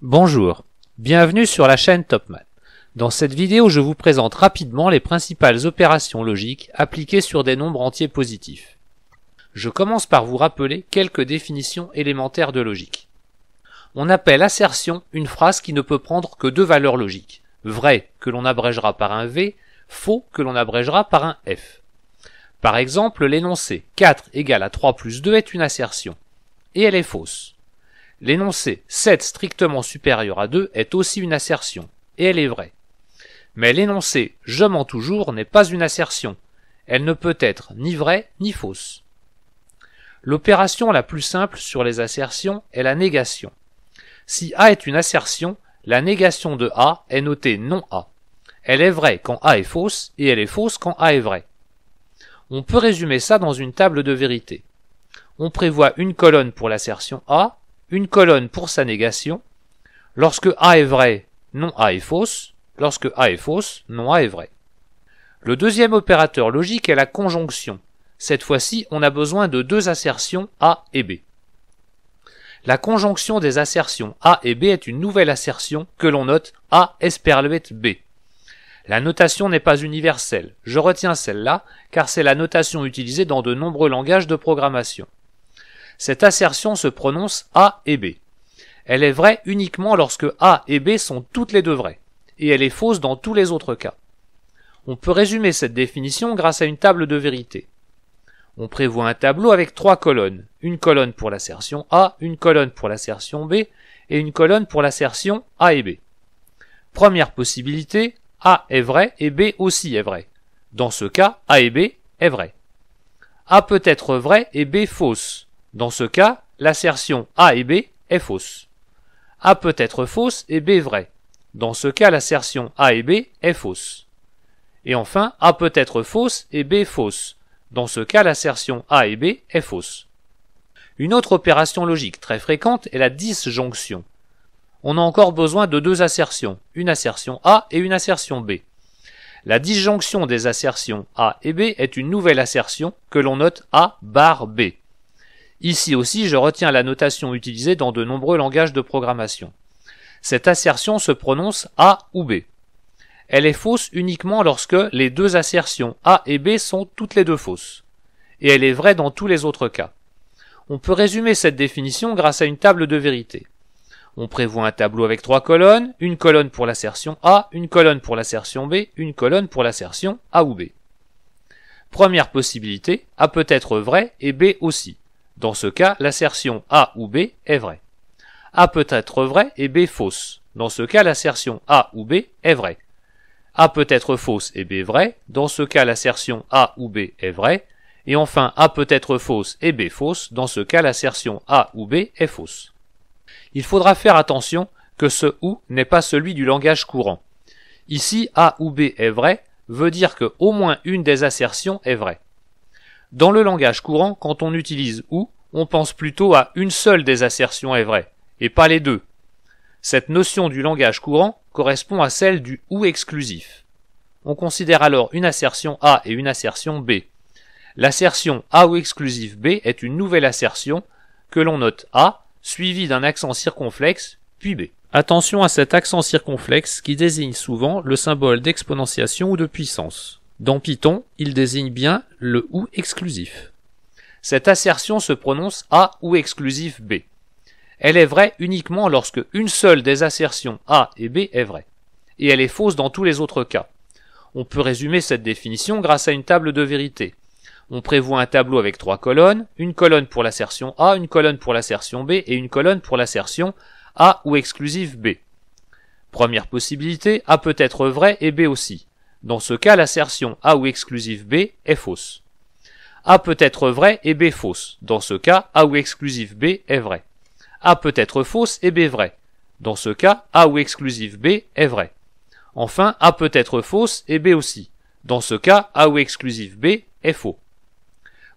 Bonjour, bienvenue sur la chaîne TopMan. Dans cette vidéo, je vous présente rapidement les principales opérations logiques appliquées sur des nombres entiers positifs. Je commence par vous rappeler quelques définitions élémentaires de logique. On appelle assertion une phrase qui ne peut prendre que deux valeurs logiques, vrai que l'on abrégera par un V, faux que l'on abrégera par un F. Par exemple, l'énoncé 4 égale à 3 plus 2 est une assertion, et elle est fausse. L'énoncé 7 strictement supérieur à 2 est aussi une assertion, et elle est vraie. Mais l'énoncé je mens toujours n'est pas une assertion. Elle ne peut être ni vraie ni fausse. L'opération la plus simple sur les assertions est la négation. Si A est une assertion, la négation de A est notée non A. Elle est vraie quand A est fausse et elle est fausse quand A est vraie. On peut résumer ça dans une table de vérité. On prévoit une colonne pour l'assertion A, une colonne pour sa négation, lorsque A est vrai, non A est fausse, lorsque A est fausse, non A est vrai. Le deuxième opérateur logique est la conjonction. Cette fois-ci, on a besoin de deux assertions A et B. La conjonction des assertions A et B est une nouvelle assertion que l'on note A esperluet B. La notation n'est pas universelle. Je retiens celle-là car c'est la notation utilisée dans de nombreux langages de programmation cette assertion se prononce A et B. Elle est vraie uniquement lorsque A et B sont toutes les deux vraies, et elle est fausse dans tous les autres cas. On peut résumer cette définition grâce à une table de vérité. On prévoit un tableau avec trois colonnes, une colonne pour l'assertion A, une colonne pour l'assertion B et une colonne pour l'assertion A et B. Première possibilité, A est vrai et B aussi est vrai. Dans ce cas, A et B est vrai. A peut être vrai et B fausse. Dans ce cas, l'assertion A et B est fausse. A peut être fausse et B vrai. Dans ce cas, l'assertion A et B est fausse. Et enfin, A peut être fausse et B fausse. Dans ce cas, l'assertion A et B est fausse. Une autre opération logique très fréquente est la disjonction. On a encore besoin de deux assertions, une assertion A et une assertion B. La disjonction des assertions A et B est une nouvelle assertion que l'on note A bar B. Ici aussi, je retiens la notation utilisée dans de nombreux langages de programmation. Cette assertion se prononce A ou B. Elle est fausse uniquement lorsque les deux assertions A et B sont toutes les deux fausses. Et elle est vraie dans tous les autres cas. On peut résumer cette définition grâce à une table de vérité. On prévoit un tableau avec trois colonnes, une colonne pour l'assertion A, une colonne pour l'assertion B, une colonne pour l'assertion A ou B. Première possibilité, A peut être vrai et B aussi. Dans ce cas, l'assertion A ou B est vraie. A peut être vrai et B fausse. Dans ce cas, l'assertion A ou B est vraie. A peut être fausse et B vraie. Dans ce cas, l'assertion A ou B est vraie. Et enfin, A peut être fausse et B fausse. Dans ce cas, l'assertion A ou B est fausse. Il faudra faire attention que ce ou n'est pas celui du langage courant. Ici, A ou B est vrai veut dire que au moins une des assertions est vraie. Dans le langage courant, quand on utilise ou, on pense plutôt à une seule des assertions est vraie, et pas les deux. Cette notion du langage courant correspond à celle du ou exclusif. On considère alors une assertion A et une assertion B. L'assertion A ou exclusif B est une nouvelle assertion que l'on note A suivie d'un accent circonflexe puis B. Attention à cet accent circonflexe qui désigne souvent le symbole d'exponentiation ou de puissance. Dans Python, il désigne bien le ou exclusif. Cette assertion se prononce A ou exclusif B. Elle est vraie uniquement lorsque une seule des assertions A et B est vraie. Et elle est fausse dans tous les autres cas. On peut résumer cette définition grâce à une table de vérité. On prévoit un tableau avec trois colonnes, une colonne pour l'assertion A, une colonne pour l'assertion B et une colonne pour l'assertion A ou exclusif B. Première possibilité, A peut être vrai et B aussi. Dans ce cas, l'assertion A ou exclusive B est fausse. A peut être vrai et B fausse. Dans ce cas, A ou exclusive B est vrai. A peut être fausse et B vrai. Dans ce cas, A ou exclusive B est vrai. Enfin, A peut être fausse et B aussi. Dans ce cas, A ou exclusive B est faux.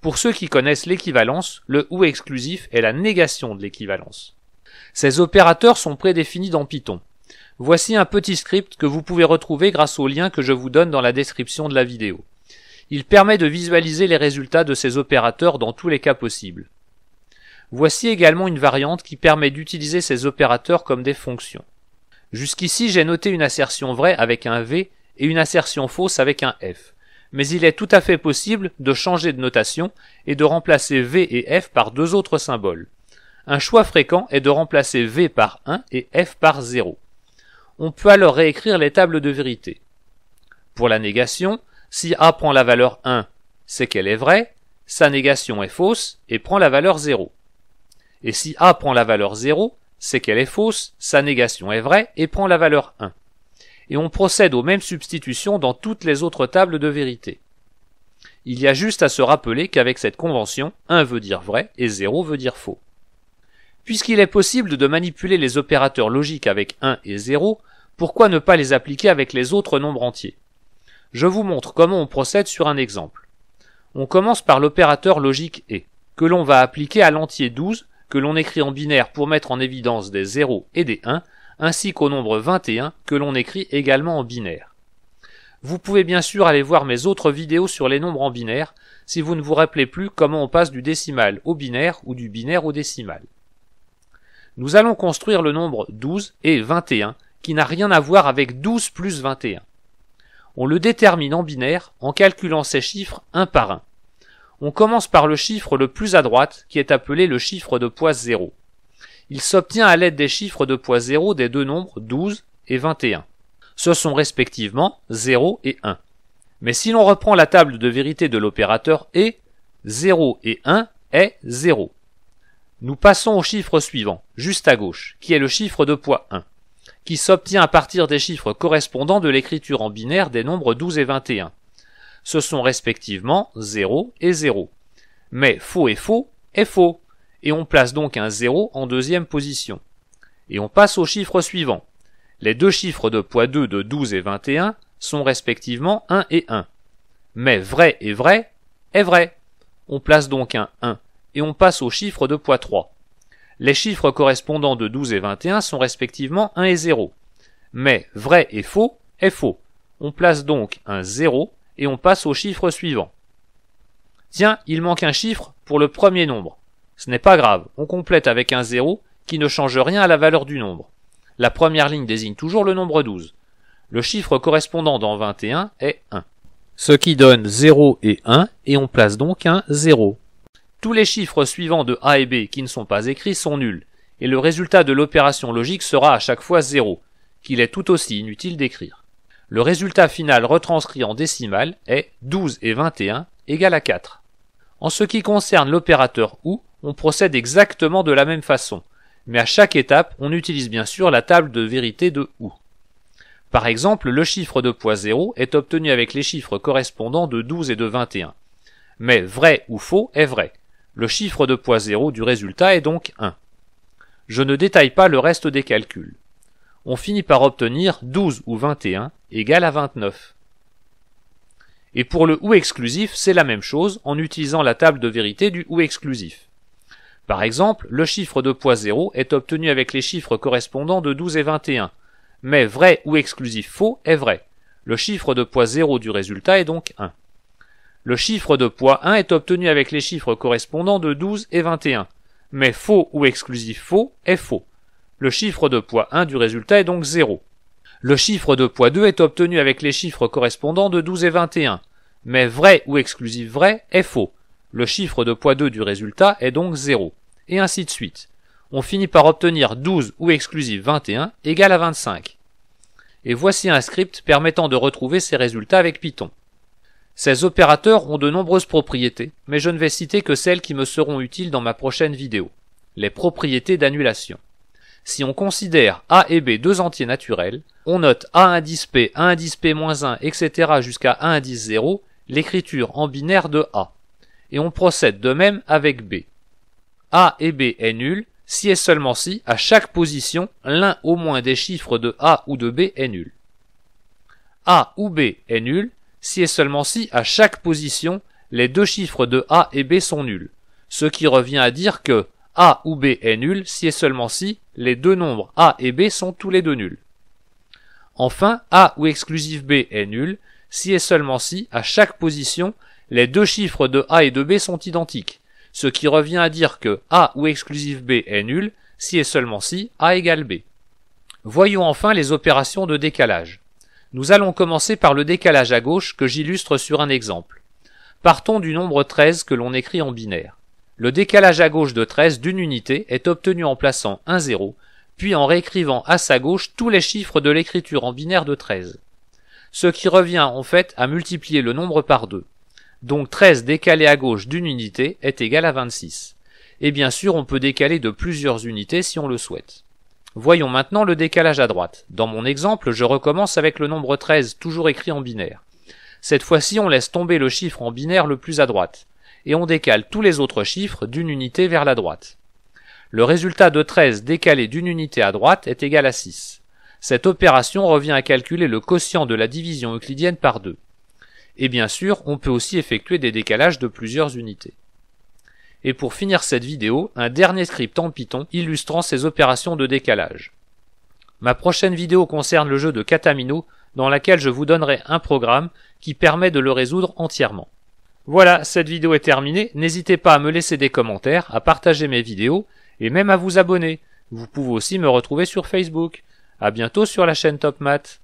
Pour ceux qui connaissent l'équivalence, le ou exclusif est la négation de l'équivalence. Ces opérateurs sont prédéfinis dans Python. Voici un petit script que vous pouvez retrouver grâce au lien que je vous donne dans la description de la vidéo. Il permet de visualiser les résultats de ces opérateurs dans tous les cas possibles. Voici également une variante qui permet d'utiliser ces opérateurs comme des fonctions. Jusqu'ici, j'ai noté une assertion vraie avec un V et une assertion fausse avec un F. Mais il est tout à fait possible de changer de notation et de remplacer V et F par deux autres symboles. Un choix fréquent est de remplacer V par 1 et F par 0 on peut alors réécrire les tables de vérité. Pour la négation, si A prend la valeur 1, c'est qu'elle est vraie, sa négation est fausse et prend la valeur 0. Et si A prend la valeur 0, c'est qu'elle est fausse, sa négation est vraie et prend la valeur 1. Et on procède aux mêmes substitutions dans toutes les autres tables de vérité. Il y a juste à se rappeler qu'avec cette convention, 1 veut dire vrai et 0 veut dire faux. Puisqu'il est possible de manipuler les opérateurs logiques avec 1 et 0, pourquoi ne pas les appliquer avec les autres nombres entiers Je vous montre comment on procède sur un exemple. On commence par l'opérateur logique et, que l'on va appliquer à l'entier 12, que l'on écrit en binaire pour mettre en évidence des 0 et des 1, ainsi qu'au nombre 21, que l'on écrit également en binaire. Vous pouvez bien sûr aller voir mes autres vidéos sur les nombres en binaire, si vous ne vous rappelez plus comment on passe du décimal au binaire ou du binaire au décimal. Nous allons construire le nombre 12 et 21, qui n'a rien à voir avec 12 plus 21. On le détermine en binaire en calculant ces chiffres un par un. On commence par le chiffre le plus à droite, qui est appelé le chiffre de poids 0. Il s'obtient à l'aide des chiffres de poids 0 des deux nombres 12 et 21. Ce sont respectivement 0 et 1. Mais si l'on reprend la table de vérité de l'opérateur et, 0 et 1 est 0. Nous passons au chiffre suivant, juste à gauche, qui est le chiffre de poids 1, qui s'obtient à partir des chiffres correspondants de l'écriture en binaire des nombres 12 et 21. Ce sont respectivement 0 et 0. Mais faux et faux est faux, et on place donc un 0 en deuxième position. Et on passe au chiffre suivant. Les deux chiffres de poids 2 de 12 et 21 sont respectivement 1 et 1. Mais vrai et vrai est vrai. On place donc un 1 et on passe au chiffre de poids 3. Les chiffres correspondants de 12 et 21 sont respectivement 1 et 0. Mais vrai et faux est faux. On place donc un 0 et on passe au chiffre suivant. Tiens, il manque un chiffre pour le premier nombre. Ce n'est pas grave, on complète avec un 0 qui ne change rien à la valeur du nombre. La première ligne désigne toujours le nombre 12. Le chiffre correspondant dans 21 est 1. Ce qui donne 0 et 1 et on place donc un 0. Tous les chiffres suivants de A et B qui ne sont pas écrits sont nuls, et le résultat de l'opération logique sera à chaque fois zéro, qu'il est tout aussi inutile d'écrire. Le résultat final retranscrit en décimales est 12 et 21 égale à 4. En ce qui concerne l'opérateur OU, on procède exactement de la même façon, mais à chaque étape, on utilise bien sûr la table de vérité de OU. Par exemple, le chiffre de poids 0 est obtenu avec les chiffres correspondants de 12 et de 21. Mais vrai ou faux est vrai, le chiffre de poids zéro du résultat est donc 1. Je ne détaille pas le reste des calculs. On finit par obtenir 12 ou 21 égale à 29. Et pour le ou exclusif, c'est la même chose en utilisant la table de vérité du ou exclusif. Par exemple, le chiffre de poids 0 est obtenu avec les chiffres correspondants de 12 et 21, mais vrai ou exclusif faux est vrai. Le chiffre de poids 0 du résultat est donc 1. Le chiffre de poids 1 est obtenu avec les chiffres correspondants de 12 et 21. Mais faux ou exclusif faux est faux. Le chiffre de poids 1 du résultat est donc 0. Le chiffre de poids 2 est obtenu avec les chiffres correspondants de 12 et 21. Mais vrai ou exclusif vrai est faux. Le chiffre de poids 2 du résultat est donc 0. Et ainsi de suite. On finit par obtenir 12 ou exclusif 21 égale à 25. Et voici un script permettant de retrouver ces résultats avec Python. Ces opérateurs ont de nombreuses propriétés, mais je ne vais citer que celles qui me seront utiles dans ma prochaine vidéo. Les propriétés d'annulation. Si on considère A et B deux entiers naturels, on note A indice P, A indice P-1, etc. jusqu'à A indice 0, l'écriture en binaire de A. Et on procède de même avec B. A et B est nul si et seulement si, à chaque position, l'un au moins des chiffres de A ou de B est nul. A ou B est nul si et seulement si, à chaque position, les deux chiffres de A et B sont nuls, ce qui revient à dire que A ou B est nul si et seulement si les deux nombres A et B sont tous les deux nuls. Enfin, A ou exclusive B est nul si et seulement si, à chaque position, les deux chiffres de A et de B sont identiques, ce qui revient à dire que A ou exclusive B est nul si et seulement si A égale B. Voyons enfin les opérations de décalage. Nous allons commencer par le décalage à gauche que j'illustre sur un exemple. Partons du nombre 13 que l'on écrit en binaire. Le décalage à gauche de 13 d'une unité est obtenu en plaçant un 0, puis en réécrivant à sa gauche tous les chiffres de l'écriture en binaire de 13. Ce qui revient en fait à multiplier le nombre par 2. Donc 13 décalé à gauche d'une unité est égal à 26. Et bien sûr on peut décaler de plusieurs unités si on le souhaite. Voyons maintenant le décalage à droite. Dans mon exemple, je recommence avec le nombre 13, toujours écrit en binaire. Cette fois-ci, on laisse tomber le chiffre en binaire le plus à droite, et on décale tous les autres chiffres d'une unité vers la droite. Le résultat de 13 décalé d'une unité à droite est égal à 6. Cette opération revient à calculer le quotient de la division euclidienne par 2. Et bien sûr, on peut aussi effectuer des décalages de plusieurs unités. Et pour finir cette vidéo, un dernier script en Python illustrant ces opérations de décalage. Ma prochaine vidéo concerne le jeu de Katamino, dans laquelle je vous donnerai un programme qui permet de le résoudre entièrement. Voilà, cette vidéo est terminée, n'hésitez pas à me laisser des commentaires, à partager mes vidéos, et même à vous abonner. Vous pouvez aussi me retrouver sur Facebook. À bientôt sur la chaîne TopMath